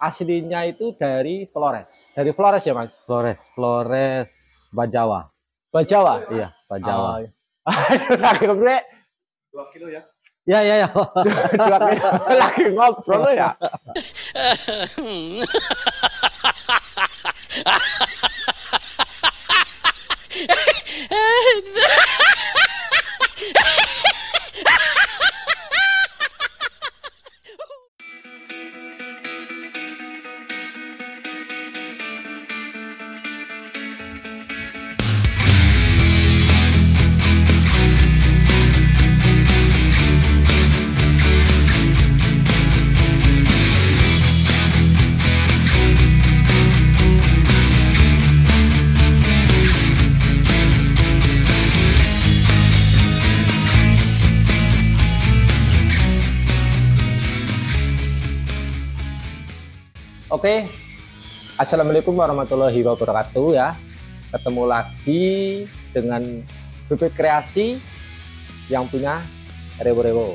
aslinya itu dari Flores. Dari Flores ya, Mas? Flores, Flores Bajawa. Bajawa? Iya, Bajawa. Aduh, iya. Dua kilo ya? Ya, ya, ya. Dua kilo. Lagi ngobrol ya. Oke, Assalamualaikum warahmatullahi wabarakatuh ya. Ketemu lagi dengan BP kreasi yang punya Rewo-Rewo.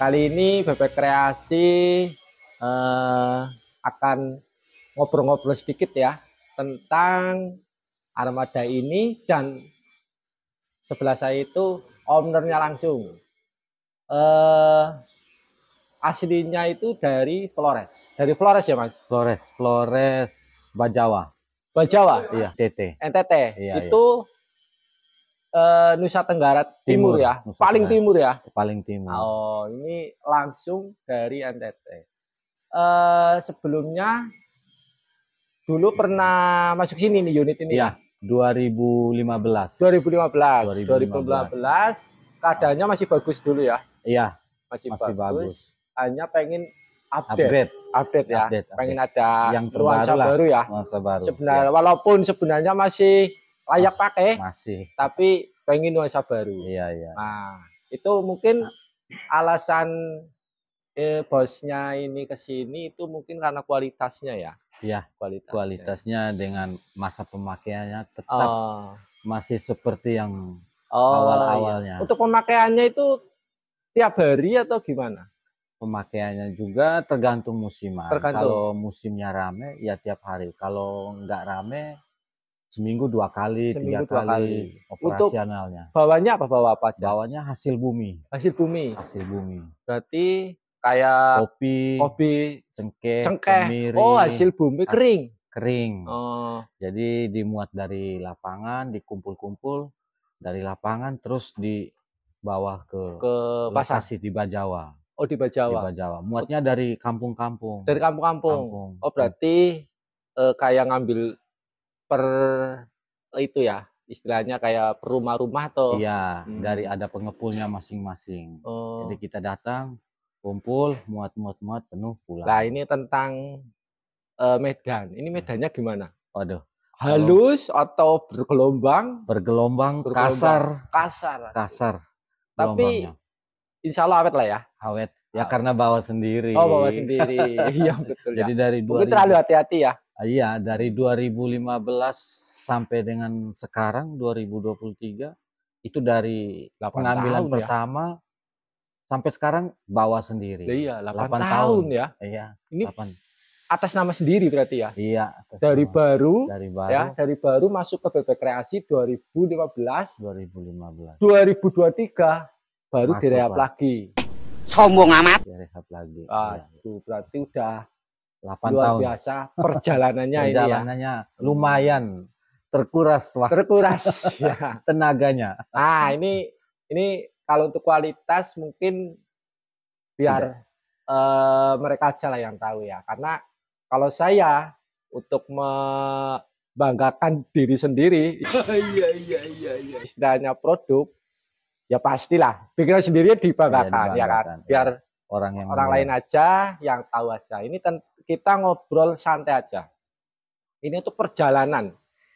Kali ini BP kreasi eh, akan ngobrol-ngobrol sedikit ya tentang armada ini dan sebelah saya itu ownernya langsung. Eh, aslinya itu dari Flores. Dari Flores ya mas? Flores, Flores Bajawa. Bajawa? Iya, TT. NTT. Iya, itu iya. Uh, Nusa Tenggara Timur, timur ya, Nusa paling timur ya. Paling timur. Oh, ini langsung dari NTT. Uh, eh, sebelumnya dulu pernah masuk sini nih unit ini iya, ya. 2015. 2015. 2015. 2015 keadaannya masih bagus dulu ya. Iya, masih, masih bagus. bagus. Hanya pengen update update, update ya update, pengen ada yang ruang baru, baru ya baru sebenarnya ya. walaupun sebenarnya masih layak Mas, pakai masih tapi pengen nuansa baru iya iya nah itu mungkin nah. alasan eh, bosnya ini ke sini itu mungkin karena kualitasnya ya iya kualitasnya, kualitasnya dengan masa pemakaiannya tetap oh. masih seperti yang oh, awal awalnya iya. untuk pemakaiannya itu tiap hari atau gimana pemakaiannya juga tergantung musiman. Tergantung. Kalau musimnya rame ya tiap hari. Kalau nggak rame seminggu dua kali, seminggu tiga dua kali, kali operasionalnya. Untuk bawanya apa bawa apa? Aja? Bawanya hasil bumi. Hasil bumi. Hasil bumi. Berarti kayak kopi, kopi, cengkeh, cengkeh. Kemiri, oh, hasil bumi kering. Kering. Oh. Jadi dimuat dari lapangan, dikumpul-kumpul dari lapangan terus dibawa ke ke pasar di Jawa. Oh di Bajawa. Di Bajawa. Muatnya oh. dari kampung-kampung. Dari kampung-kampung. Oh berarti eh, kayak ngambil per itu ya istilahnya kayak per rumah-rumah atau iya hmm. dari ada pengepulnya masing-masing. Oh. Jadi kita datang kumpul muat-muat-muat penuh pulang. Nah ini tentang eh, Medan. Ini hmm. medannya gimana? Waduh. Halus atau bergelombang? Bergelombang, bergelombang kasar. Kasar. Kasar. Tapi insya Allah awet lah ya awet ya awet. karena bawa sendiri oh bawa sendiri iya betul ya. jadi ya. Ah, iya, dari dua terlalu hati-hati ya iya dari 2015 sampai dengan sekarang 2023 itu dari pengambilan tahun, ya? pertama ya? sampai sekarang bawa sendiri iya 8, 8 tahun, tahun ya iya ini 8 atas nama sendiri berarti ya. Iya. Dari nama. baru, dari ya, baru, ya, dari baru masuk ke Dua Kreasi 2015. 2015. 2023 baru Masuk direhab lagi. Sombong amat. Direhab lagi. Ah, ya. itu berarti udah 8 luar tahun. biasa perjalanannya, perjalanannya ini ya. Perjalanannya lumayan terkuras waktu. Terkuras ya. tenaganya. Ah, ini ini kalau untuk kualitas mungkin biar uh, mereka aja lah yang tahu ya. Karena kalau saya untuk membanggakan diri sendiri, iya iya iya iya istilahnya produk ya pastilah pikiran sendiri dibanggakan ya, ya kan biar iya. orang yang orang lain aja yang tahu aja ini kita ngobrol santai aja ini tuh perjalanan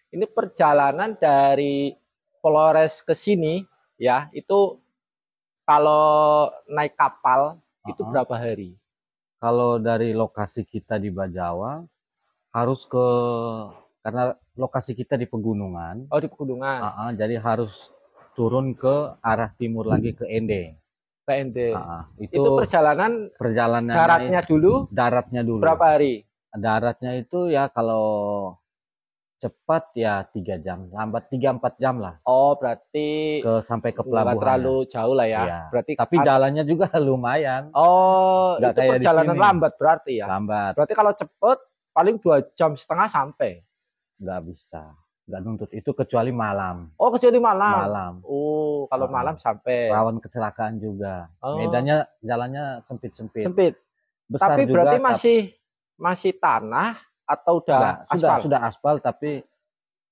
ini perjalanan dari Flores ke sini ya itu kalau naik kapal uh -huh. itu berapa hari kalau dari lokasi kita di Bajawa harus ke karena lokasi kita di pegunungan oh di pegunungan uh -uh, jadi harus turun ke arah timur lagi ke Ende. Ke Ende. Nah, itu, itu perjalanan perjalanan daratnya dulu. Daratnya dulu. Berapa hari? Daratnya itu ya kalau cepat ya tiga jam, lambat tiga empat jam lah. Oh berarti ke sampai ke pelabuhan. terlalu jauh lah ya. Iya. Berarti tapi jalannya juga lumayan. Oh Nggak itu perjalanan lambat berarti ya. Lambat. Berarti kalau cepat paling dua jam setengah sampai. Nggak bisa nggak nuntut itu kecuali malam. Oh kecuali malam. Malam. Oh kalau malam sampai. Rawan kecelakaan juga. Oh. Medannya jalannya sempit sempit. Sempit. Besar tapi juga, berarti masih tapi... masih tanah atau udah nah, aspal? Sudah sudah aspal tapi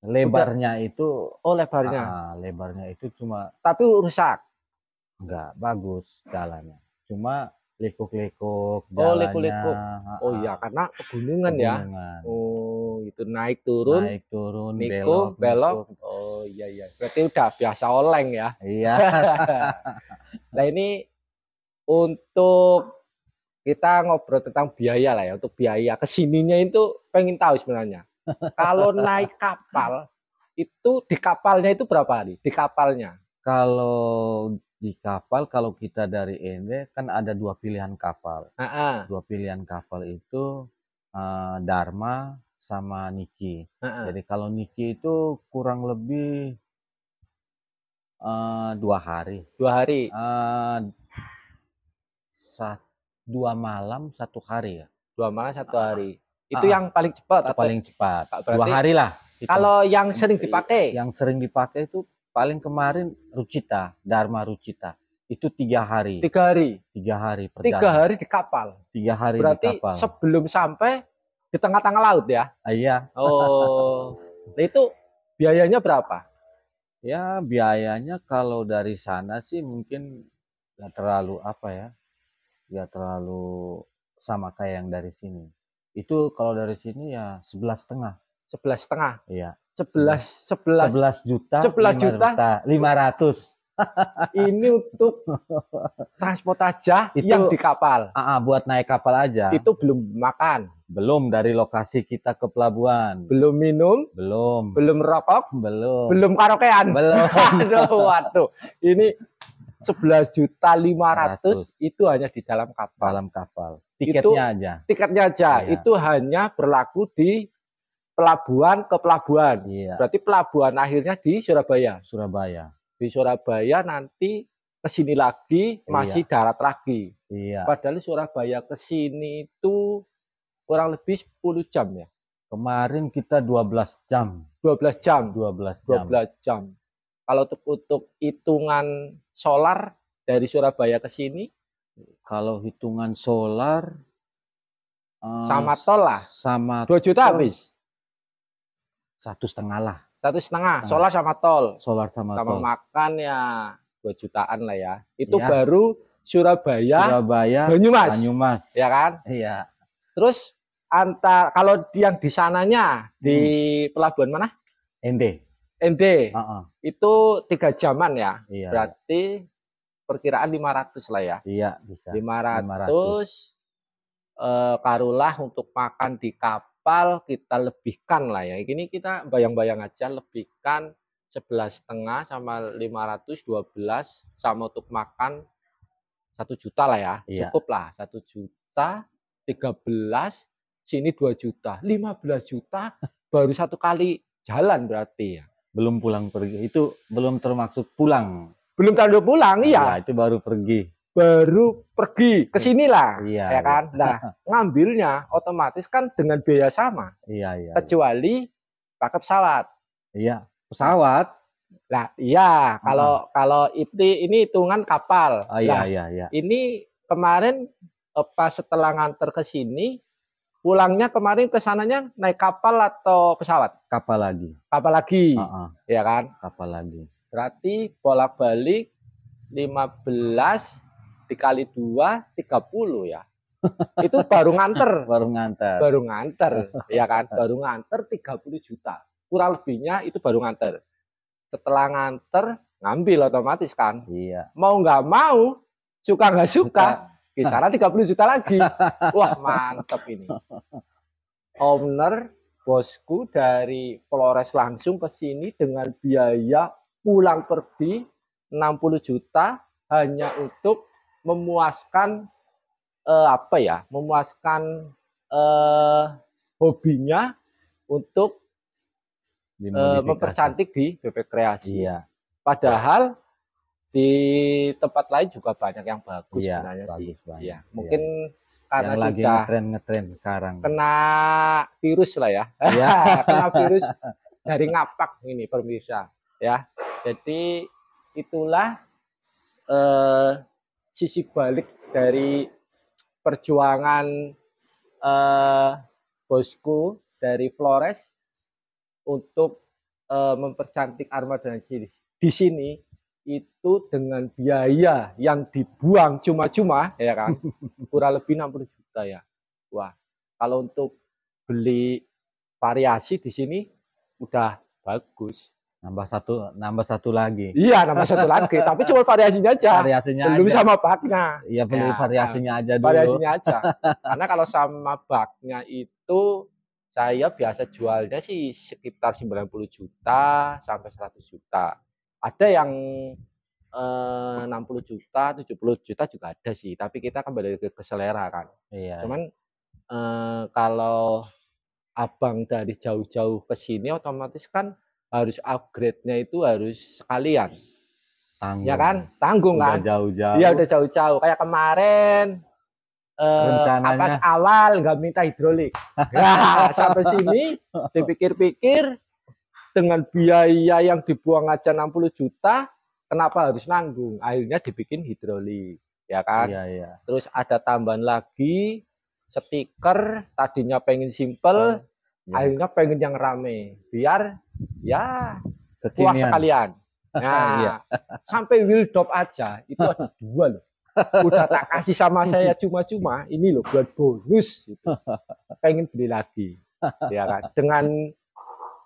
lebarnya udah. itu. Oh lebarnya. Uh, lebarnya itu cuma. Tapi rusak. Enggak bagus jalannya. Cuma lekuk-lekuk Oh, lekuk-lekuk. Oh iya, karena pegunungan, ya. Oh, itu naik turun. Naik turun, niko, belok, belok. Niku. Oh iya iya. Berarti udah biasa oleng ya. Iya. nah, ini untuk kita ngobrol tentang biaya lah ya, untuk biaya kesininya itu pengen tahu sebenarnya. Kalau naik kapal itu di kapalnya itu berapa hari? Di kapalnya kalau di kapal kalau kita dari ND kan ada dua pilihan kapal. Dua pilihan kapal itu uh, Dharma sama Niki. Jadi kalau Niki itu kurang lebih uh, dua hari. Dua hari. Uh, eh, sat, dua malam satu hari ya. Dua malam satu ah, hari. Ah, itu ah. yang paling cepat. Atau paling cepat. dua hari lah. Kalau yang sering dipakai? Yang sering dipakai itu paling kemarin Rucita, Dharma Rucita. Itu tiga hari. Tiga hari. Tiga hari. Perdana. Tiga hari di kapal. Tiga hari Berarti di kapal. sebelum sampai di tengah-tengah laut ya? Ah, iya. Oh. nah itu biayanya berapa? Ya biayanya kalau dari sana sih mungkin nggak terlalu apa ya, nggak terlalu sama kayak yang dari sini. Itu kalau dari sini ya sebelas setengah. Sebelas setengah. Iya. 11 11 11 juta 11 juta 500. Ini untuk transport aja itu, yang di kapal. Uh, uh, buat naik kapal aja. Itu belum makan. Belum dari lokasi kita ke pelabuhan. Belum minum. Belum. Belum rokok. Belum. Belum karaokean. Belum. Aduh, waduh. Ini 11 juta 500 ratus itu hanya di dalam kapal. Dalam kapal. Tiketnya itu, aja. Tiketnya aja. Ya. Itu hanya berlaku di pelabuhan ke pelabuhan. Iya. Berarti pelabuhan akhirnya di Surabaya. Surabaya. Di Surabaya nanti ke sini lagi iya. masih iya. darat lagi. Iya. Padahal Surabaya ke sini itu kurang lebih 10 jam ya. Kemarin kita 12 jam. 12 jam. 12 jam. 12 jam. Kalau untuk, untuk hitungan solar dari Surabaya ke sini kalau hitungan solar eh, sama tol lah sama 2 juta habis satu setengah lah satu setengah solar sama tol solar sama, sama tol makan ya dua jutaan lah ya itu ya. baru Surabaya Surabaya Banyumas Banyumas ya kan iya terus antar kalau yang di sananya hmm. di pelabuhan mana ND ND uh -uh. itu tiga jaman ya iya, berarti perkiraan 500 lah ya iya bisa 500, 500. Eh, karulah untuk makan di kap kapal kita lebihkan lah ya. Ini kita bayang-bayang aja lebihkan 11 setengah sama 512 sama untuk makan satu juta lah ya. Iya. Cukup lah satu juta 13 sini 2 juta, 15 juta baru satu kali jalan berarti ya. Belum pulang pergi. Itu belum termasuk pulang. Belum terlalu pulang, iya. iya itu baru pergi baru pergi ke iya. sinilah iya, ya iya. kan. Iya. Nah, ngambilnya otomatis kan dengan biaya sama. Iya, iya, iya. Kecuali pakai pesawat. Iya, pesawat. lah iya, kalau hmm. kalau itu ini hitungan kapal. Oh, iya, nah, iya, iya. Ini kemarin eh, pas setelah nganter ke sini pulangnya kemarin ke sananya naik kapal atau pesawat? Kapal lagi. Kapal lagi. Uh -uh. Ya kan? Kapal lagi. Berarti bolak-balik 15 dikali dua tiga puluh ya itu baru nganter baru nganter baru nganter ya kan baru nganter tiga puluh juta kurang lebihnya itu baru nganter setelah nganter ngambil otomatis kan iya mau nggak mau suka nggak suka kisaran tiga puluh juta lagi wah mantep ini owner bosku dari Flores langsung ke sini dengan biaya pulang pergi 60 juta hanya untuk memuaskan eh, apa ya memuaskan eh, hobinya untuk eh, mempercantik di BP kreasi iya. padahal di tempat lain juga banyak yang bagus iya, sebenarnya bagus sih banyak. Iya. mungkin iya. karena yang lagi ngetren ngetren sekarang kena virus lah ya iya. kena virus dari ngapak ini pemirsa ya jadi itulah eh, sisi balik dari perjuangan uh, bosku dari Flores untuk uh, mempercantik armada di sini itu dengan biaya yang dibuang cuma-cuma ya kan kurang lebih 60 juta ya wah kalau untuk beli variasi di sini udah bagus nambah satu nambah satu lagi iya nambah satu lagi tapi cuma variasinya aja variasinya belum aja. sama baknya iya belum ya, variasinya ya. aja dulu variasinya aja karena kalau sama baknya itu saya biasa jualnya sih sekitar 90 juta sampai 100 juta ada yang eh, 60 juta 70 juta juga ada sih tapi kita kembali ke, ke selera kan iya. cuman eh, kalau abang dari jauh-jauh ke sini otomatis kan harus upgrade-nya itu harus sekalian. Tanggung. Ya kan? Tanggung udah kan? jauh-jauh. Iya udah jauh-jauh. Kayak kemarin eh, Rencananya. eh, atas awal nggak minta hidrolik. Nah, sampai sini dipikir-pikir dengan biaya yang dibuang aja 60 juta, kenapa harus nanggung? Akhirnya dibikin hidrolik, ya kan? Iya, iya. Terus ada tambahan lagi stiker tadinya pengen simpel, iya. Ya. Akhirnya pengen yang rame, biar ya kekuasaan sekalian. Nah, iya. sampai Wildop aja itu ada dua loh. Udah tak kasih sama saya cuma-cuma, ini loh buat bonus. Gitu. Pengen beli lagi, ya kan? Dengan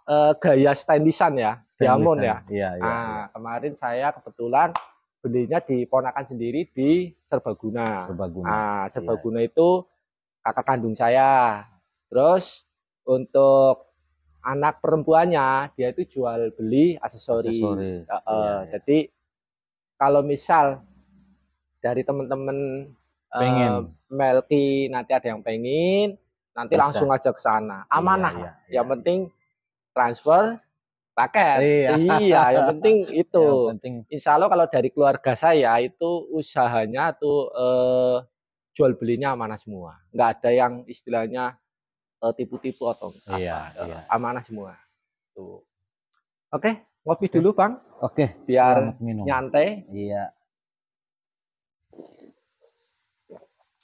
uh, gaya stainlessan ya, diamond ya. Iya, iya nah, iya. kemarin saya kebetulan belinya di ponakan sendiri di serbaguna. Serbaguna. Nah, iya. serbaguna itu kakak kandung saya. Terus untuk anak perempuannya dia itu jual beli aksesoris, aksesori. Uh, Jadi kalau misal dari teman-teman eh, pengen uh, Melki nanti ada yang pengen, nanti Bisa. langsung aja ke sana. Amanah. Ya, Yang penting transfer paket. Iya, iya yang penting itu. Yang penting. Insya Allah kalau dari keluarga saya itu usahanya tuh eh, jual belinya amanah semua. Enggak ada yang istilahnya Eh, tipu-tipu atau apa. Iya, nah, eh, iya. amanah semua. Tuh. Oke, okay, ngopi dulu Bang. Oke. Okay, Biar minum. nyantai. Iya.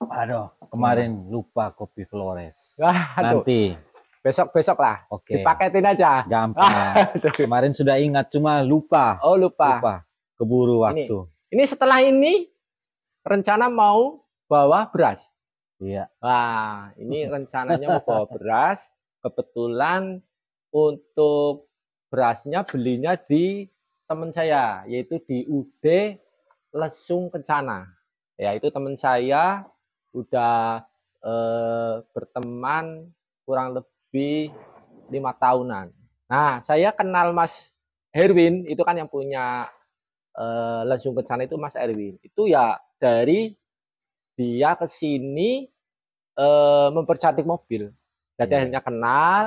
Aduh, kemarin hmm. lupa kopi Flores. Wah, aduh. Nanti besok-besok lah. Oke. Okay. Dipaketin aja. Gampang. kemarin sudah ingat cuma lupa. Oh, lupa. Lupa. Keburu waktu. Ini, ini setelah ini rencana mau bawa beras. Iya. Wah, ini rencananya mau bawa beras. Kebetulan untuk berasnya belinya di teman saya, yaitu di UD Lesung Kencana. Ya, itu teman saya udah eh, berteman kurang lebih lima tahunan. Nah, saya kenal Mas Herwin, itu kan yang punya eh, Lesung Kencana itu Mas Erwin. Itu ya dari dia ke sini e, mempercantik mobil. Jadi yeah. akhirnya kenal,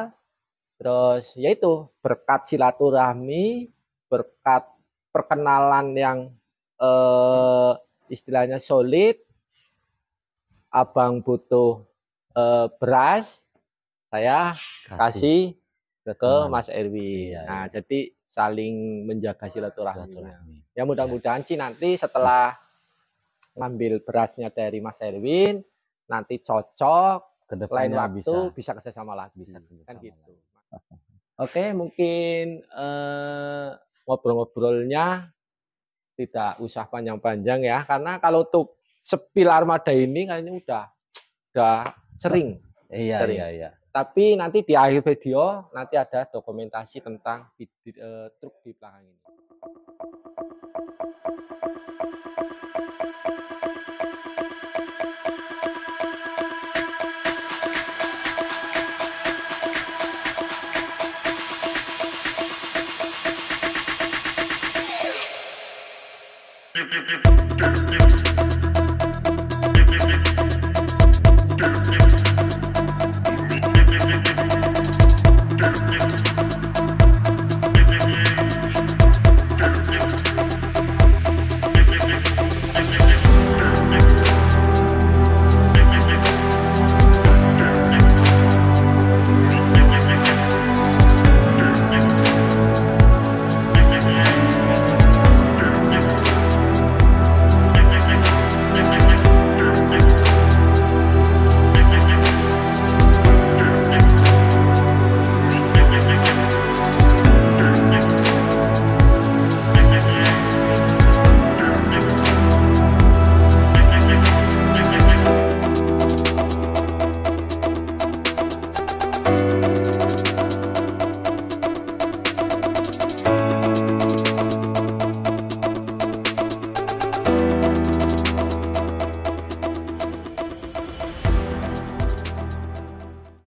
terus yaitu berkat silaturahmi, berkat perkenalan yang e, istilahnya solid. Abang butuh e, beras, saya kasih, kasih ke hmm. Mas Erwi. Iya, iya, nah, iya. jadi saling menjaga silaturahmi. Ya mudah-mudahan iya. sih nanti setelah ngambil berasnya dari Mas Erwin, nanti cocok, Kedepannya lain waktu bisa. bisa kerjasama lagi. Bisa kerjasama kan gitu. Lagi. Oke, mungkin eh, ngobrol-ngobrolnya tidak usah panjang-panjang ya, karena kalau untuk sepil armada ini kayaknya udah udah sering. Iya, sering. iya, iya. Tapi nanti di akhir video nanti ada dokumentasi tentang uh, truk di belakang ini. you